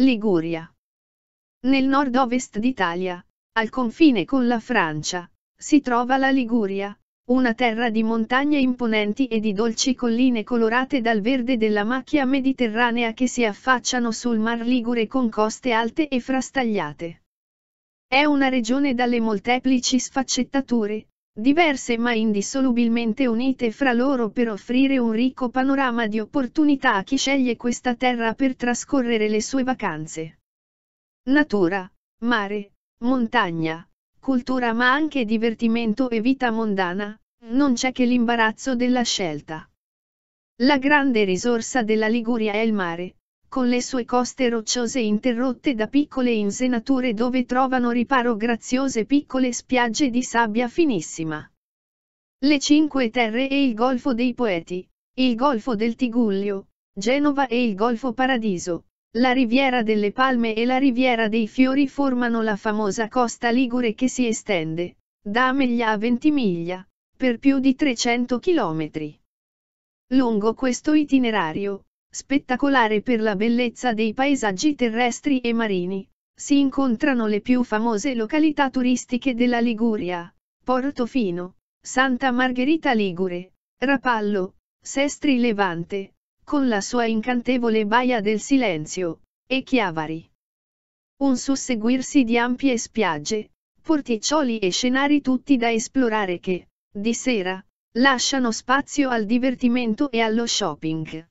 Liguria. Nel nord-ovest d'Italia, al confine con la Francia, si trova la Liguria, una terra di montagne imponenti e di dolci colline colorate dal verde della macchia mediterranea che si affacciano sul Mar Ligure con coste alte e frastagliate. È una regione dalle molteplici sfaccettature, diverse ma indissolubilmente unite fra loro per offrire un ricco panorama di opportunità a chi sceglie questa terra per trascorrere le sue vacanze. Natura, mare, montagna, cultura ma anche divertimento e vita mondana, non c'è che l'imbarazzo della scelta. La grande risorsa della Liguria è il mare, con le sue coste rocciose interrotte da piccole insenature dove trovano riparo graziose piccole spiagge di sabbia finissima. Le Cinque Terre e il Golfo dei Poeti, il Golfo del Tiguglio, Genova e il Golfo Paradiso, la Riviera delle Palme e la Riviera dei Fiori formano la famosa costa ligure che si estende, da Ameglia a Ventimiglia, per più di 300 chilometri. Lungo questo itinerario, spettacolare per la bellezza dei paesaggi terrestri e marini, si incontrano le più famose località turistiche della Liguria, Portofino, Santa Margherita Ligure, Rapallo, Sestri Levante, con la sua incantevole Baia del Silenzio, e Chiavari. Un susseguirsi di ampie spiagge, porticcioli e scenari tutti da esplorare che, di sera, lasciano spazio al divertimento e allo shopping.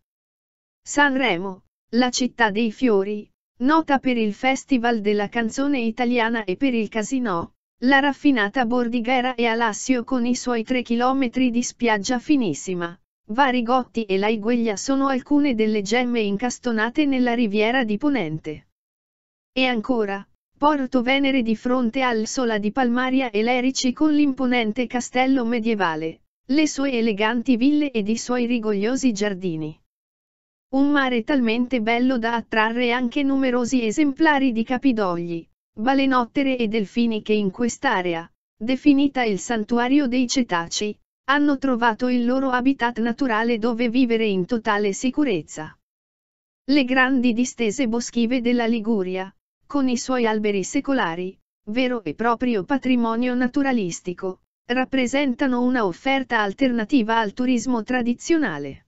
Sanremo, la città dei fiori, nota per il Festival della canzone italiana e per il casino, la raffinata Bordighera e Alassio con i suoi 3 km di spiaggia finissima. Varigotti e Laigueglia sono alcune delle gemme incastonate nella riviera di Ponente. E ancora, Porto Venere di fronte al Sola di Palmaria e Lerici con l'imponente castello medievale, le sue eleganti ville ed i suoi rigogliosi giardini. Un mare talmente bello da attrarre anche numerosi esemplari di capidogli, balenottere e delfini che in quest'area, definita il santuario dei cetacei, hanno trovato il loro habitat naturale dove vivere in totale sicurezza. Le grandi distese boschive della Liguria, con i suoi alberi secolari, vero e proprio patrimonio naturalistico, rappresentano una offerta alternativa al turismo tradizionale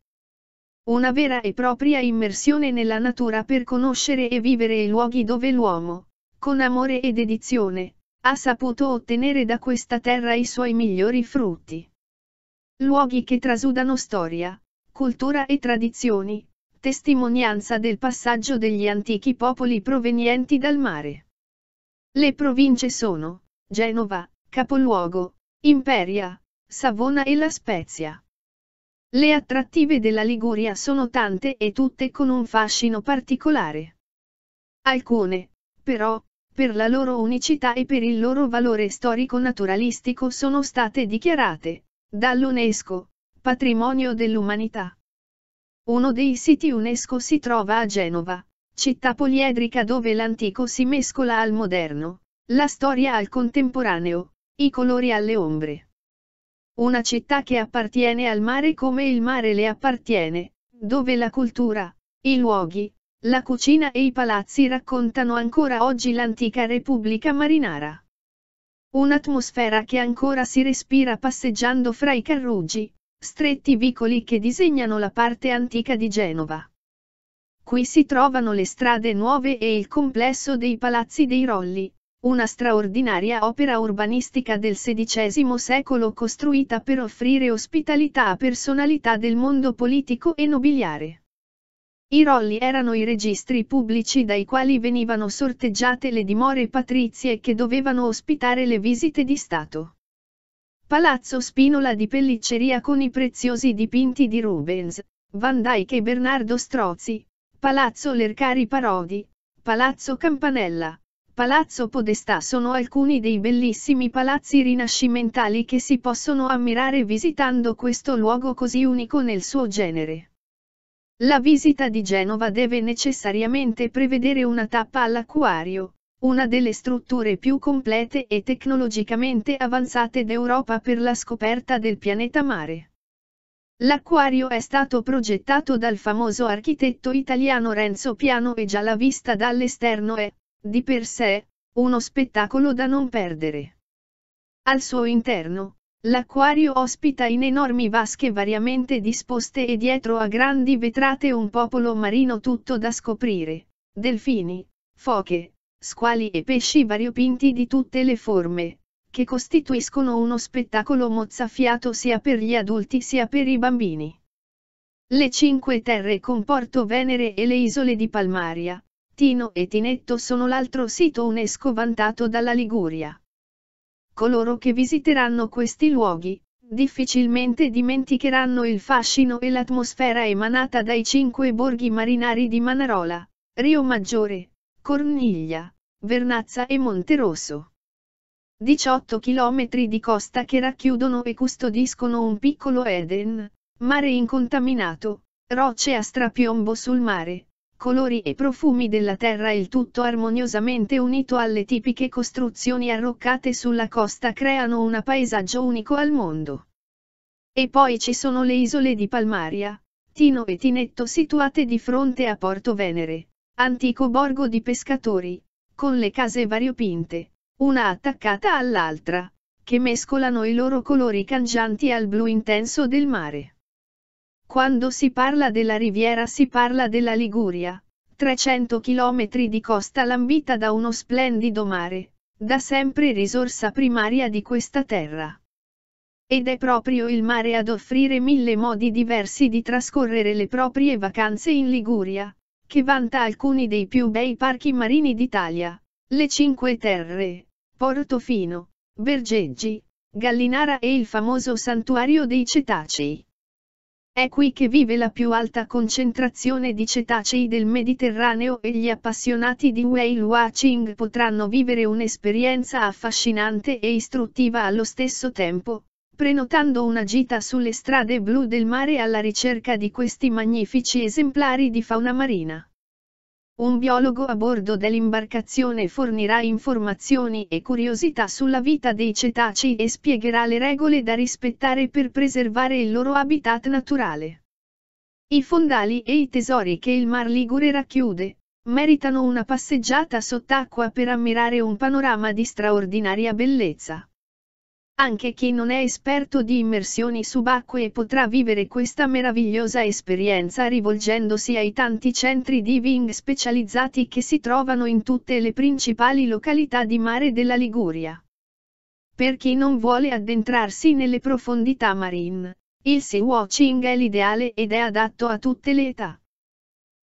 una vera e propria immersione nella natura per conoscere e vivere i luoghi dove l'uomo, con amore e dedizione, ha saputo ottenere da questa terra i suoi migliori frutti. Luoghi che trasudano storia, cultura e tradizioni, testimonianza del passaggio degli antichi popoli provenienti dal mare. Le province sono Genova, capoluogo, Imperia, Savona e La Spezia. Le attrattive della Liguria sono tante e tutte con un fascino particolare. Alcune, però, per la loro unicità e per il loro valore storico-naturalistico sono state dichiarate, dall'UNESCO, patrimonio dell'umanità. Uno dei siti UNESCO si trova a Genova, città poliedrica dove l'antico si mescola al moderno, la storia al contemporaneo, i colori alle ombre una città che appartiene al mare come il mare le appartiene, dove la cultura, i luoghi, la cucina e i palazzi raccontano ancora oggi l'antica Repubblica Marinara. Un'atmosfera che ancora si respira passeggiando fra i carruggi, stretti vicoli che disegnano la parte antica di Genova. Qui si trovano le strade nuove e il complesso dei palazzi dei Rolli, una straordinaria opera urbanistica del XVI secolo costruita per offrire ospitalità a personalità del mondo politico e nobiliare. I rolli erano i registri pubblici dai quali venivano sorteggiate le dimore patrizie che dovevano ospitare le visite di Stato. Palazzo Spinola di Pellicceria con i preziosi dipinti di Rubens, Van Dyck e Bernardo Strozzi, Palazzo Lercari Parodi, Palazzo Campanella. Palazzo Podestà sono alcuni dei bellissimi palazzi rinascimentali che si possono ammirare visitando questo luogo così unico nel suo genere. La visita di Genova deve necessariamente prevedere una tappa all'acquario, una delle strutture più complete e tecnologicamente avanzate d'Europa per la scoperta del pianeta mare. L'acquario è stato progettato dal famoso architetto italiano Renzo Piano e già la vista dall'esterno è, di per sé, uno spettacolo da non perdere. Al suo interno, l'acquario ospita in enormi vasche variamente disposte e dietro a grandi vetrate un popolo marino tutto da scoprire, delfini, foche, squali e pesci variopinti di tutte le forme, che costituiscono uno spettacolo mozzafiato sia per gli adulti sia per i bambini. Le cinque terre con Porto Venere e le isole di Palmaria, Tino e Tinetto sono l'altro sito UNESCO vantato dalla Liguria. Coloro che visiteranno questi luoghi, difficilmente dimenticheranno il fascino e l'atmosfera emanata dai cinque borghi marinari di Manarola, Rio Maggiore, Corniglia, Vernazza e Monterosso. 18 km di costa che racchiudono e custodiscono un piccolo Eden, mare incontaminato, rocce a strapiombo sul mare, colori e profumi della terra il tutto armoniosamente unito alle tipiche costruzioni arroccate sulla costa creano un paesaggio unico al mondo. E poi ci sono le isole di Palmaria, Tino e Tinetto situate di fronte a Porto Venere, antico borgo di pescatori, con le case variopinte, una attaccata all'altra, che mescolano i loro colori cangianti al blu intenso del mare. Quando si parla della riviera si parla della Liguria. 300 chilometri di costa lambita da uno splendido mare, da sempre risorsa primaria di questa terra. Ed è proprio il mare ad offrire mille modi diversi di trascorrere le proprie vacanze in Liguria, che vanta alcuni dei più bei parchi marini d'Italia, le Cinque Terre, Portofino, Bergeggi, Gallinara e il famoso santuario dei Cetacei. È qui che vive la più alta concentrazione di cetacei del Mediterraneo e gli appassionati di whale watching potranno vivere un'esperienza affascinante e istruttiva allo stesso tempo, prenotando una gita sulle strade blu del mare alla ricerca di questi magnifici esemplari di fauna marina un biologo a bordo dell'imbarcazione fornirà informazioni e curiosità sulla vita dei cetacei e spiegherà le regole da rispettare per preservare il loro habitat naturale. I fondali e i tesori che il Mar Ligure racchiude, meritano una passeggiata sott'acqua per ammirare un panorama di straordinaria bellezza. Anche chi non è esperto di immersioni subacquee potrà vivere questa meravigliosa esperienza rivolgendosi ai tanti centri diving specializzati che si trovano in tutte le principali località di mare della Liguria. Per chi non vuole addentrarsi nelle profondità marine, il sea watching è l'ideale ed è adatto a tutte le età.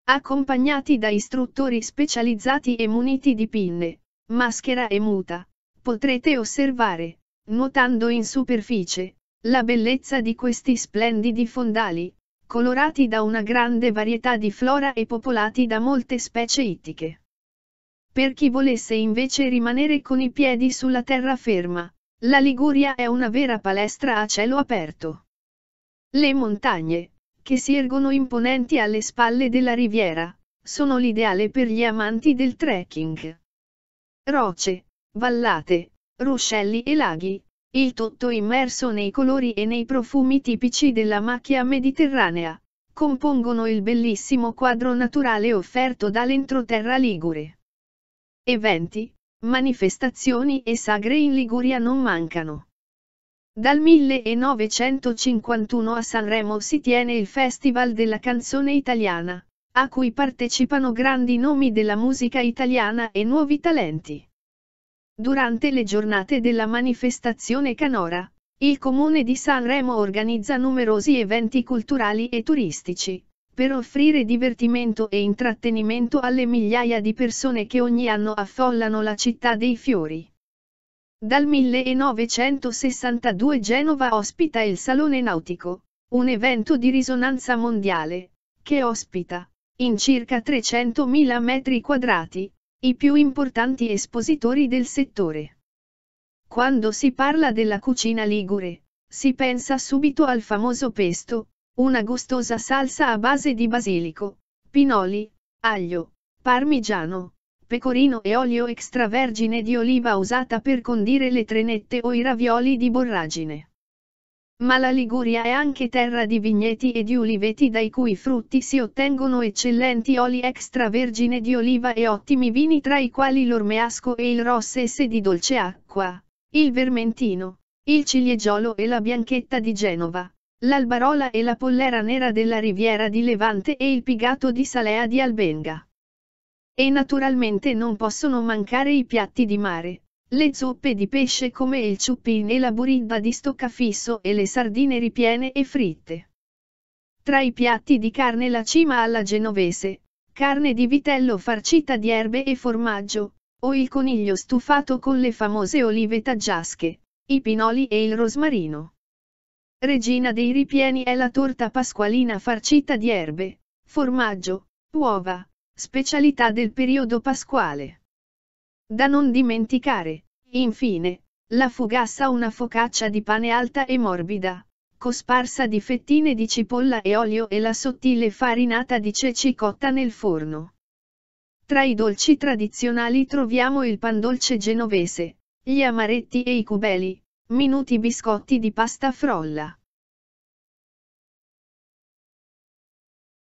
Accompagnati da istruttori specializzati e muniti di pinne, maschera e muta, potrete osservare nuotando in superficie, la bellezza di questi splendidi fondali, colorati da una grande varietà di flora e popolati da molte specie ittiche. Per chi volesse invece rimanere con i piedi sulla terraferma, la Liguria è una vera palestra a cielo aperto. Le montagne, che si ergono imponenti alle spalle della riviera, sono l'ideale per gli amanti del trekking. Roce, vallate, ruscelli e laghi, il tutto immerso nei colori e nei profumi tipici della macchia mediterranea, compongono il bellissimo quadro naturale offerto dall'entroterra ligure. Eventi, manifestazioni e sagre in Liguria non mancano. Dal 1951 a Sanremo si tiene il Festival della canzone italiana, a cui partecipano grandi nomi della musica italiana e nuovi talenti. Durante le giornate della manifestazione Canora, il comune di Sanremo organizza numerosi eventi culturali e turistici, per offrire divertimento e intrattenimento alle migliaia di persone che ogni anno affollano la città dei fiori. Dal 1962 Genova ospita il Salone Nautico, un evento di risonanza mondiale, che ospita, in circa 300.000 metri quadrati, i più importanti espositori del settore. Quando si parla della cucina ligure, si pensa subito al famoso pesto, una gustosa salsa a base di basilico, pinoli, aglio, parmigiano, pecorino e olio extravergine di oliva usata per condire le trenette o i ravioli di borragine. Ma la Liguria è anche terra di vigneti e di uliveti dai cui frutti si ottengono eccellenti oli extravergine di oliva e ottimi vini tra i quali l'ormeasco e il rossese di dolce acqua, il vermentino, il ciliegiolo e la bianchetta di Genova, l'albarola e la pollera nera della riviera di Levante e il pigato di Salea di Albenga. E naturalmente non possono mancare i piatti di mare. Le zuppe di pesce come il ciuppin e la buridda di stoccafisso e le sardine ripiene e fritte. Tra i piatti di carne la cima alla genovese, carne di vitello farcita di erbe e formaggio, o il coniglio stufato con le famose olive taggiasche, i pinoli e il rosmarino. Regina dei ripieni è la torta pasqualina farcita di erbe, formaggio, uova, specialità del periodo pasquale. Da non dimenticare, infine, la fugassa una focaccia di pane alta e morbida, cosparsa di fettine di cipolla e olio e la sottile farinata di ceci cotta nel forno. Tra i dolci tradizionali troviamo il pan dolce genovese, gli amaretti e i cubeli, minuti biscotti di pasta frolla.